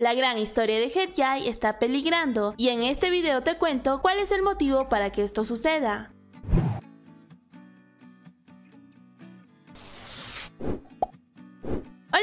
La gran historia de Hedjai está peligrando y en este video te cuento cuál es el motivo para que esto suceda.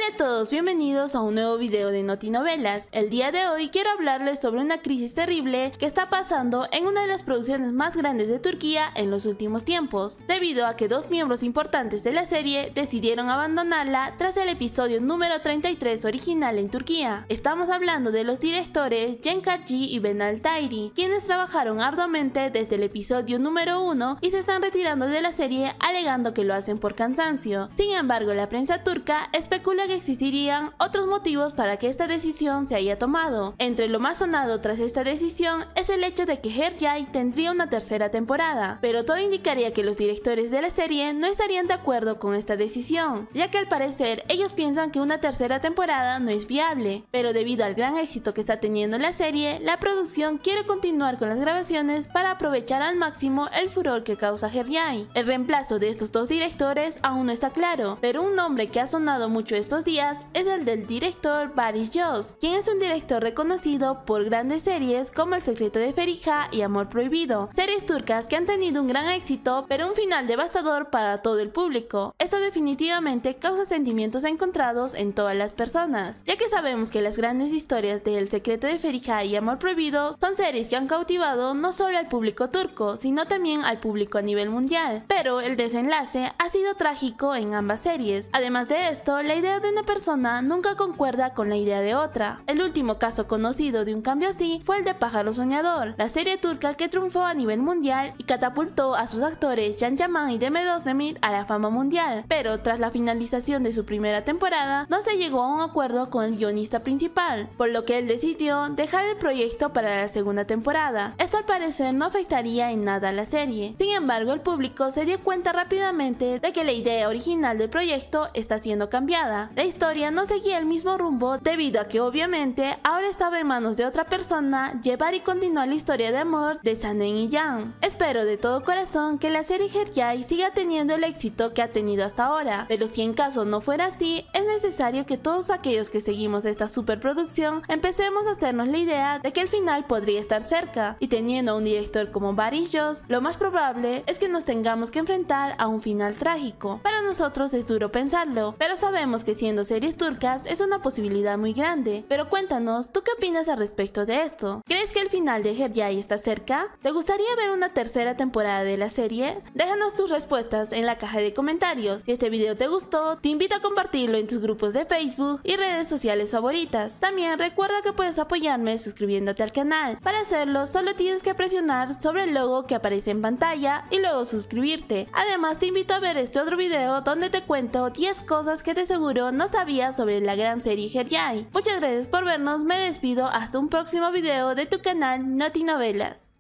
Hola a todos, bienvenidos a un nuevo video de Notinovelas. El día de hoy quiero hablarles sobre una crisis terrible que está pasando en una de las producciones más grandes de Turquía en los últimos tiempos, debido a que dos miembros importantes de la serie decidieron abandonarla tras el episodio número 33 original en Turquía. Estamos hablando de los directores Jen Kaji y Benal Tairi, quienes trabajaron arduamente desde el episodio número 1 y se están retirando de la serie alegando que lo hacen por cansancio. Sin embargo, la prensa turca especula que existirían otros motivos para que esta decisión se haya tomado. Entre lo más sonado tras esta decisión es el hecho de que Her tendría una tercera temporada, pero todo indicaría que los directores de la serie no estarían de acuerdo con esta decisión, ya que al parecer ellos piensan que una tercera temporada no es viable, pero debido al gran éxito que está teniendo la serie, la producción quiere continuar con las grabaciones para aprovechar al máximo el furor que causa Her El reemplazo de estos dos directores aún no está claro, pero un nombre que ha sonado mucho estos días es el del director Barry Joss, quien es un director reconocido por grandes series como El secreto de Ferija y Amor Prohibido, series turcas que han tenido un gran éxito pero un final devastador para todo el público. Esto definitivamente causa sentimientos encontrados en todas las personas, ya que sabemos que las grandes historias de El secreto de Ferija y Amor Prohibido son series que han cautivado no solo al público turco, sino también al público a nivel mundial, pero el desenlace ha sido trágico en ambas series. Además de esto, la idea de un una persona nunca concuerda con la idea de otra. El último caso conocido de un cambio así fue el de Pájaro Soñador, la serie turca que triunfó a nivel mundial y catapultó a sus actores Jan Yaman y Demet Özdemir a la fama mundial, pero tras la finalización de su primera temporada no se llegó a un acuerdo con el guionista principal, por lo que él decidió dejar el proyecto para la segunda temporada. Esto al parecer no afectaría en nada a la serie. Sin embargo, el público se dio cuenta rápidamente de que la idea original del proyecto está siendo cambiada historia no seguía el mismo rumbo debido a que obviamente ahora estaba en manos de otra persona llevar y continuar la historia de amor de Sanen y Yang. Espero de todo corazón que la serie Herjai siga teniendo el éxito que ha tenido hasta ahora, pero si en caso no fuera así, es necesario que todos aquellos que seguimos esta superproducción empecemos a hacernos la idea de que el final podría estar cerca, y teniendo a un director como Barry Joss, lo más probable es que nos tengamos que enfrentar a un final trágico. Para nosotros es duro pensarlo, pero sabemos que siendo series turcas es una posibilidad muy grande. Pero cuéntanos, ¿tú qué opinas al respecto de esto? ¿Crees que el final de Herjai está cerca? ¿Te gustaría ver una tercera temporada de la serie? Déjanos tus respuestas en la caja de comentarios. Si este video te gustó, te invito a compartirlo en tus grupos de Facebook y redes sociales favoritas. También recuerda que puedes apoyarme suscribiéndote al canal. Para hacerlo, solo tienes que presionar sobre el logo que aparece en pantalla y luego suscribirte. Además, te invito a ver este otro video donde te cuento 10 cosas que de seguro no sabía sobre la gran serie Heriai. Muchas gracias por vernos, me despido, hasta un próximo video de tu canal Noti Novelas.